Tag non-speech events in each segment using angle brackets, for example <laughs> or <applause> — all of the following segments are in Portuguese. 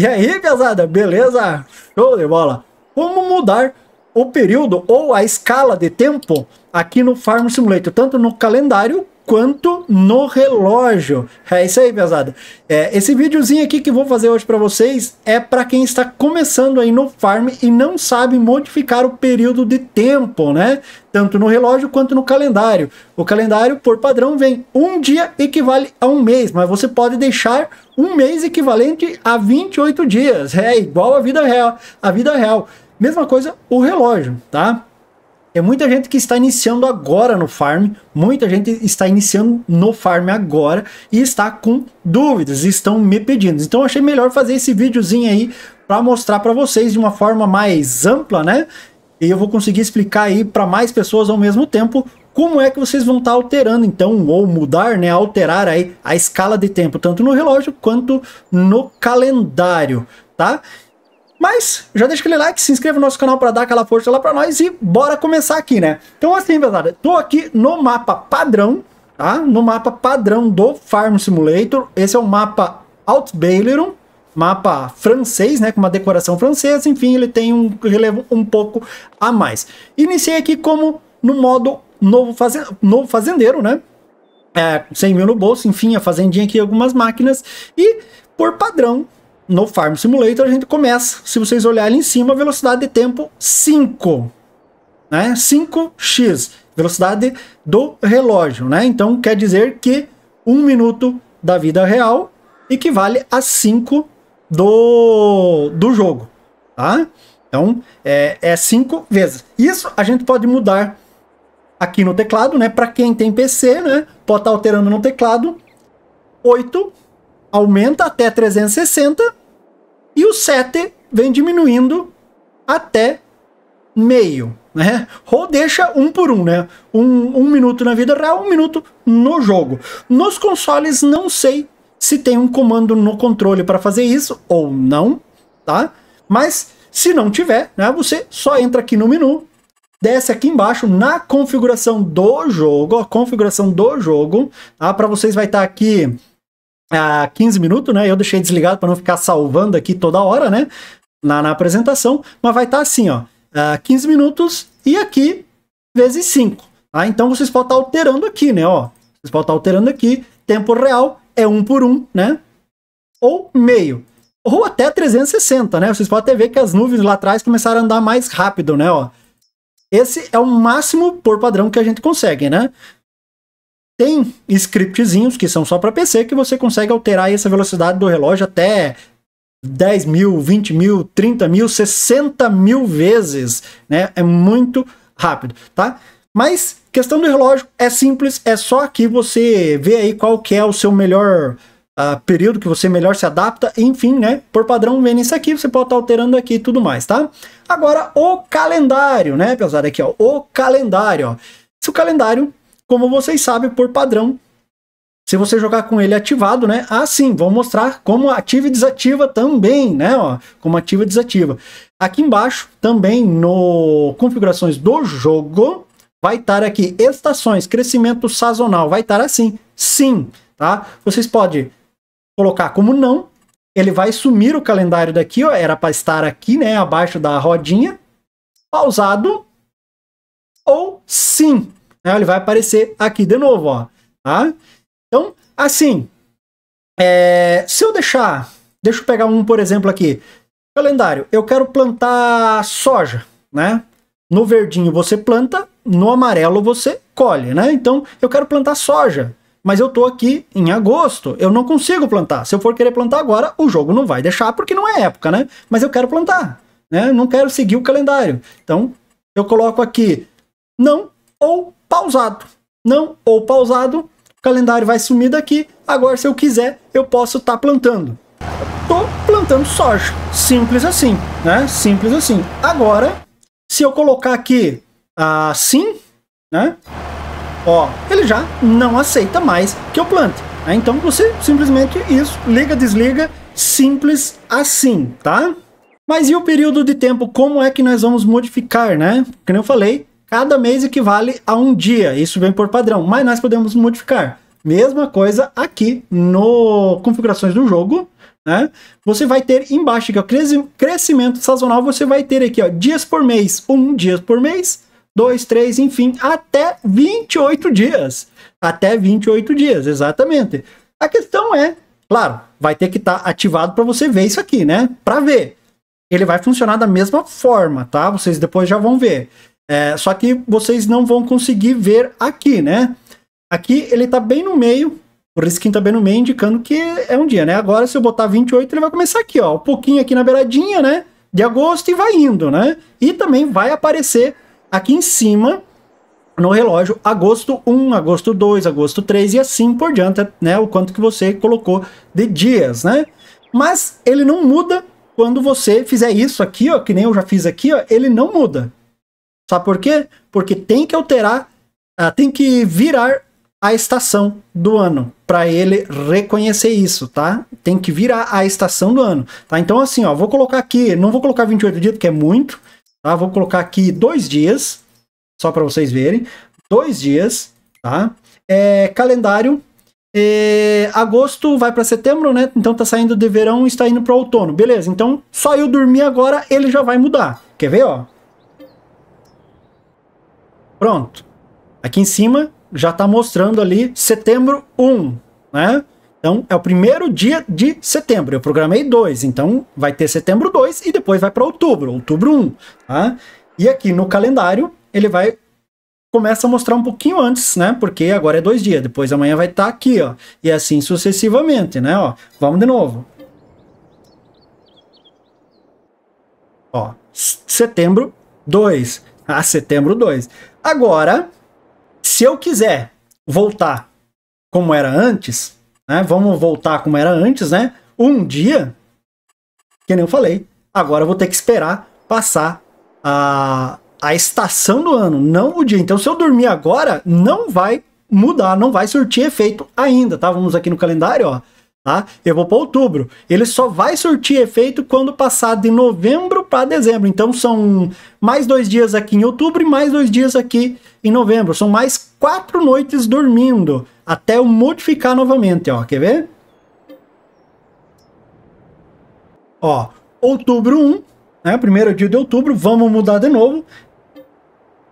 E aí, pesada, beleza? Show de bola! Como mudar o período ou a escala de tempo aqui no Farm Simulator, tanto no calendário quanto no relógio. É isso aí, pesada. É, esse videozinho aqui que vou fazer hoje para vocês é para quem está começando aí no farm e não sabe modificar o período de tempo, né? Tanto no relógio quanto no calendário. O calendário, por padrão, vem um dia equivale a um mês, mas você pode deixar um mês equivalente a 28 dias. É igual à vida real. A vida real. Mesma coisa o relógio, tá? É muita gente que está iniciando agora no farm, muita gente está iniciando no farm agora e está com dúvidas, estão me pedindo. Então achei melhor fazer esse videozinho aí para mostrar para vocês de uma forma mais ampla, né? E eu vou conseguir explicar aí para mais pessoas ao mesmo tempo como é que vocês vão estar tá alterando então, ou mudar, né, alterar aí a escala de tempo, tanto no relógio quanto no calendário, tá? Mas já deixa aquele like, se inscreva no nosso canal para dar aquela força lá para nós e bora começar aqui, né? Então assim, pesada tô aqui no mapa padrão, tá? No mapa padrão do Farm Simulator. Esse é o mapa Outbailerum, mapa francês, né? Com uma decoração francesa, enfim, ele tem um relevo um pouco a mais. Iniciei aqui como no modo novo, faze novo fazendeiro, né? É, 100 mil no bolso, enfim, a fazendinha aqui, algumas máquinas. E por padrão, no Farm Simulator a gente começa, se vocês olharem em cima, velocidade de tempo 5, né? 5x, velocidade do relógio, né? Então quer dizer que um minuto da vida real equivale a 5 do, do jogo, tá? Então é 5 é vezes. Isso a gente pode mudar aqui no teclado, né? Para quem tem PC, né? Pode estar tá alterando no teclado. 8 aumenta até 360 e o 7 vem diminuindo até meio, né? Ou deixa um por um, né? Um, um minuto na vida real, um minuto no jogo. Nos consoles, não sei se tem um comando no controle para fazer isso ou não, tá? Mas se não tiver, né? Você só entra aqui no menu, desce aqui embaixo na configuração do jogo, a configuração do jogo, tá? Para vocês vai estar tá aqui a 15 minutos, né? Eu deixei desligado para não ficar salvando aqui toda hora, né? Na, na apresentação, mas vai estar tá assim, ó, a 15 minutos e aqui vezes 5. Ah, tá? Então vocês podem estar tá alterando aqui, né? Ó, vocês podem estar tá alterando aqui. Tempo real é 1 um por 1, um, né? Ou meio. Ou até 360, né? Vocês podem até ver que as nuvens lá atrás começaram a andar mais rápido, né? Ó, esse é o máximo por padrão que a gente consegue, né? Tem scriptzinhos que são só para PC que você consegue alterar essa velocidade do relógio até 10 mil, 20 mil, 30 mil, 60 mil vezes, né? É muito rápido, tá? Mas questão do relógio é simples, é só que você vê aí qual que é o seu melhor uh, período que você melhor se adapta, enfim, né? Por padrão vem isso aqui, você pode estar tá alterando aqui e tudo mais, tá? Agora o calendário, né, pesado aqui, ó, o calendário, ó. Se o calendário como vocês sabem, por padrão, se você jogar com ele ativado, né? Ah, sim, vou mostrar como ativa e desativa também, né? Ó, como ativa e desativa. Aqui embaixo, também no configurações do jogo, vai estar aqui estações, crescimento sazonal, vai estar assim, sim, tá? Vocês podem colocar como não, ele vai sumir o calendário daqui, ó, era para estar aqui, né, abaixo da rodinha, pausado ou sim, né? Ele vai aparecer aqui de novo, ó, tá? Então, assim, é, se eu deixar, deixa eu pegar um, por exemplo, aqui, calendário, eu quero plantar soja, né? No verdinho você planta, no amarelo você colhe, né? Então, eu quero plantar soja, mas eu tô aqui em agosto, eu não consigo plantar. Se eu for querer plantar agora, o jogo não vai deixar porque não é época, né? Mas eu quero plantar, né? Não quero seguir o calendário. Então, eu coloco aqui não ou pausado. Não ou pausado, o calendário vai sumir daqui. Agora, se eu quiser, eu posso estar tá plantando. Estou plantando soja. Simples assim, né? Simples assim. Agora, se eu colocar aqui assim, né? Ó, ele já não aceita mais que eu plante. Né? Então, você simplesmente isso, liga, desliga, simples assim, tá? Mas e o período de tempo? Como é que nós vamos modificar, né? Como eu falei, Cada mês equivale a um dia, isso vem por padrão, mas nós podemos modificar. Mesma coisa aqui no configurações do jogo, né? Você vai ter embaixo aqui, o crescimento sazonal, você vai ter aqui, ó, dias por mês, um dia por mês, dois, três, enfim, até 28 dias. Até 28 dias, exatamente. A questão é, claro, vai ter que estar tá ativado para você ver isso aqui, né? Para ver. Ele vai funcionar da mesma forma, tá? Vocês depois já vão ver. É, só que vocês não vão conseguir ver aqui, né? Aqui ele está bem no meio, o risquinho tá bem no meio, indicando que é um dia, né? Agora, se eu botar 28, ele vai começar aqui, ó. Um pouquinho aqui na beiradinha, né? De agosto e vai indo, né? E também vai aparecer aqui em cima no relógio agosto 1, agosto 2, agosto 3 e assim por diante, né? O quanto que você colocou de dias, né? Mas ele não muda quando você fizer isso aqui, ó, que nem eu já fiz aqui, ó, ele não muda. Sabe por quê? Porque tem que alterar, uh, tem que virar a estação do ano para ele reconhecer isso, tá? Tem que virar a estação do ano, tá? Então assim, ó, vou colocar aqui, não vou colocar 28 dias porque é muito, tá? Vou colocar aqui dois dias, só para vocês verem, dois dias, tá? É, calendário é, agosto vai para setembro, né? Então tá saindo de verão e está indo para outono. Beleza, então só eu dormir agora, ele já vai mudar. Quer ver, ó? Pronto. Aqui em cima já está mostrando ali setembro 1, né? Então é o primeiro dia de setembro. Eu programei dois, então vai ter setembro 2 e depois vai para outubro, outubro 1, tá? E aqui no calendário ele vai começa a mostrar um pouquinho antes, né? Porque agora é dois dias, depois amanhã vai estar tá aqui, ó, e assim sucessivamente, né? Ó, vamos de novo. Ó, setembro 2. <laughs> a setembro 2. Agora, se eu quiser voltar como era antes, né? Vamos voltar como era antes, né? Um dia, que nem eu falei, agora eu vou ter que esperar passar a, a estação do ano, não o dia. Então, se eu dormir agora, não vai mudar, não vai surtir efeito ainda, tá? Vamos aqui no calendário, ó tá? Eu vou para outubro. Ele só vai surtir efeito quando passar de novembro para dezembro. Então são mais dois dias aqui em outubro e mais dois dias aqui em novembro. São mais quatro noites dormindo até eu modificar novamente, ó. Quer ver? Ó, outubro 1, né? Primeiro dia de outubro, vamos mudar de novo.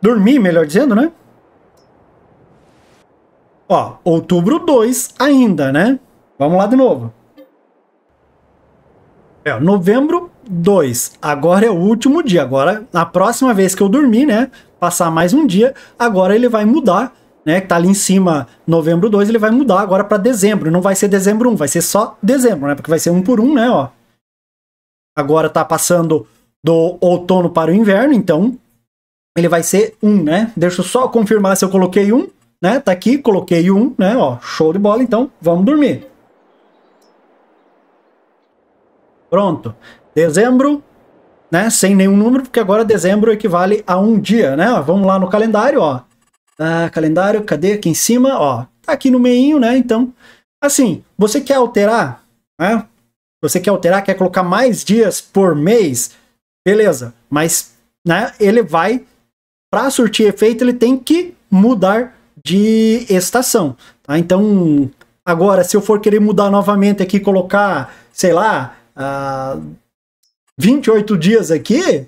Dormir, melhor dizendo, né? Ó, outubro 2 ainda, né? Vamos lá de novo. É, novembro 2. Agora é o último dia. Agora, na próxima vez que eu dormir, né? Passar mais um dia, agora ele vai mudar, né? Que tá ali em cima, novembro 2, ele vai mudar agora para dezembro. Não vai ser dezembro 1, um, vai ser só dezembro, né? Porque vai ser um por um, né? Ó. Agora tá passando do outono para o inverno, então ele vai ser um, né? Deixa eu só confirmar se eu coloquei um, né? Tá aqui, coloquei um, né? Ó, show de bola, então vamos dormir. Pronto. Dezembro, né? Sem nenhum número, porque agora dezembro equivale a um dia, né? vamos lá no calendário, ó. Ah, calendário, cadê? Aqui em cima, ó. Tá aqui no meinho, né? Então, assim, você quer alterar, né? Você quer alterar, quer colocar mais dias por mês, beleza. Mas, né? Ele vai, para surtir efeito, ele tem que mudar de estação, tá? Então, agora, se eu for querer mudar novamente aqui, colocar, sei lá, uh, ah, 28 dias aqui,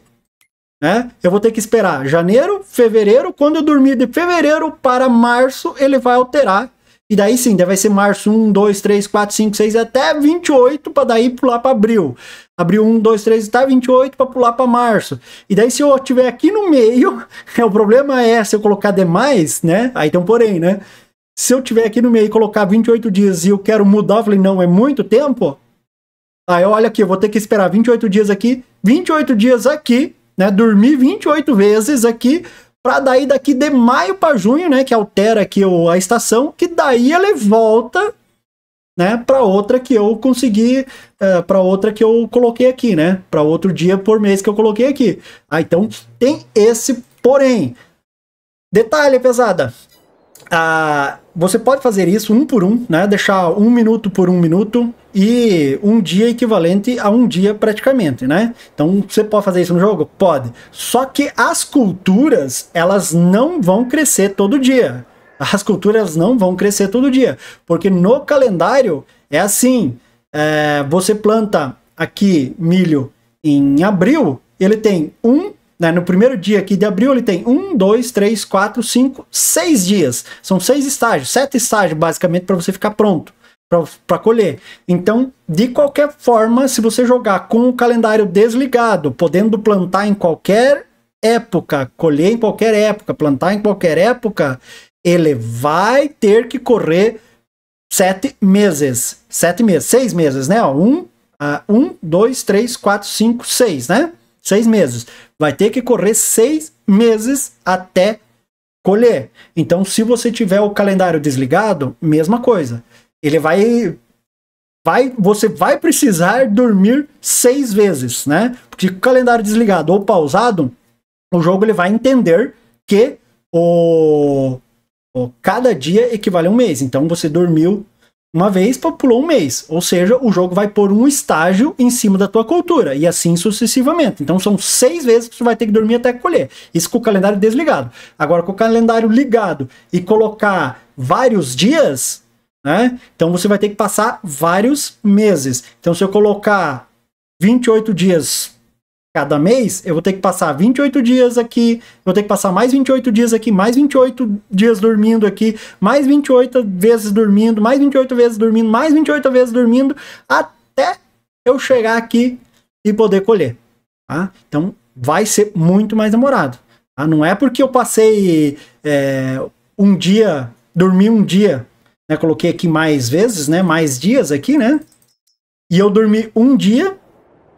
né? Eu vou ter que esperar janeiro, fevereiro, quando eu dormir de fevereiro para março, ele vai alterar. E daí sim, daí vai ser março 1, 2, 3, 4, 5, 6, até 28, para daí pular para abril. Abril 1, 2, 3, até 28, para pular para março. E daí se eu estiver aqui no meio, <laughs> o problema é se eu colocar demais, né? Aí tem um porém, né? Se eu tiver aqui no meio e colocar 28 dias e eu quero mudar, eu falei, não, é muito tempo, Aí, olha aqui, eu vou ter que esperar 28 dias aqui, 28 dias aqui, né? Dormir 28 vezes aqui, para daí daqui de maio para junho, né, que altera aqui o, a estação, que daí ele volta, né, para outra que eu consegui, uh, eh, para outra que eu coloquei aqui, né, para outro dia por mês que eu coloquei aqui. Ah, então tem esse porém. Detalhe, pesada, ah, você pode fazer isso um por um, né? Deixar um minuto por um minuto e um dia equivalente a um dia praticamente, né? Então você pode fazer isso no jogo? Pode. Só que as culturas, elas não vão crescer todo dia. As culturas não vão crescer todo dia. Porque no calendário é assim: é, você planta aqui milho em abril, ele tem um né? No primeiro dia aqui de abril, ele tem um, dois, três, quatro, cinco, seis dias. São seis estágios, sete estágios, basicamente, para você ficar pronto para colher. Então, de qualquer forma, se você jogar com o calendário desligado, podendo plantar em qualquer época, colher em qualquer época, plantar em qualquer época, ele vai ter que correr sete meses. Sete meses, seis meses, né? Ó, um, uh, um, dois, três, quatro, cinco, seis, né? seis meses. Vai ter que correr seis meses até colher. Então, se você tiver o calendário desligado, mesma coisa. Ele vai. Vai, você vai precisar dormir seis vezes, né? Porque com o calendário desligado ou pausado, o jogo ele vai entender que o, o cada dia equivale a um mês. Então você dormiu uma vez, pulou um mês. Ou seja, o jogo vai pôr um estágio em cima da tua cultura, e assim sucessivamente. Então são seis vezes que você vai ter que dormir até colher. Isso com o calendário desligado. Agora, com o calendário ligado e colocar vários dias, né? Então você vai ter que passar vários meses. Então, se eu colocar 28 dias cada mês, eu vou ter que passar 28 dias aqui, vou ter que passar mais 28 dias aqui, mais 28 dias dormindo aqui, mais 28 vezes dormindo, mais 28 vezes dormindo, mais 28 vezes dormindo, até eu chegar aqui e poder colher. Tá? Então vai ser muito mais demorado. Tá? Não é porque eu passei é, um dia, dormi um dia, né? coloquei aqui mais vezes, né? mais dias aqui, né? E eu dormi um dia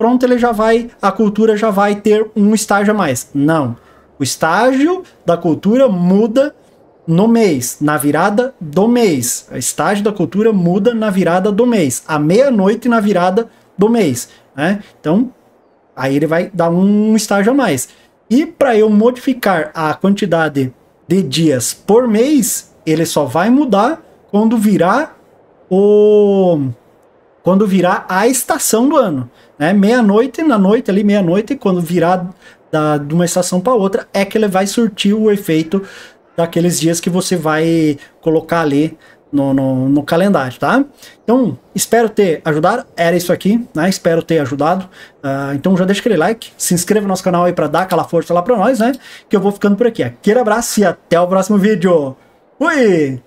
pronto, ele já vai, a cultura já vai ter um estágio a mais. Não. O estágio da cultura muda no mês, na virada do mês. O estágio da cultura muda na virada do mês, à meia-noite na virada do mês, né? Então, aí ele vai dar um estágio a mais. E para eu modificar a quantidade de dias por mês, ele só vai mudar quando virar o quando virar a estação do ano. Né? Meia-noite, na noite ali, meia-noite, quando virar da, de uma estação para outra, é que ele vai surtir o efeito daqueles dias que você vai colocar ali no, no, no, calendário, tá? Então, espero ter ajudado. Era isso aqui, né? Espero ter ajudado. Uh, então já deixa aquele like, se inscreva no nosso canal aí para dar aquela força lá para nós, né? Que eu vou ficando por aqui. Aquele abraço e até o próximo vídeo. Fui!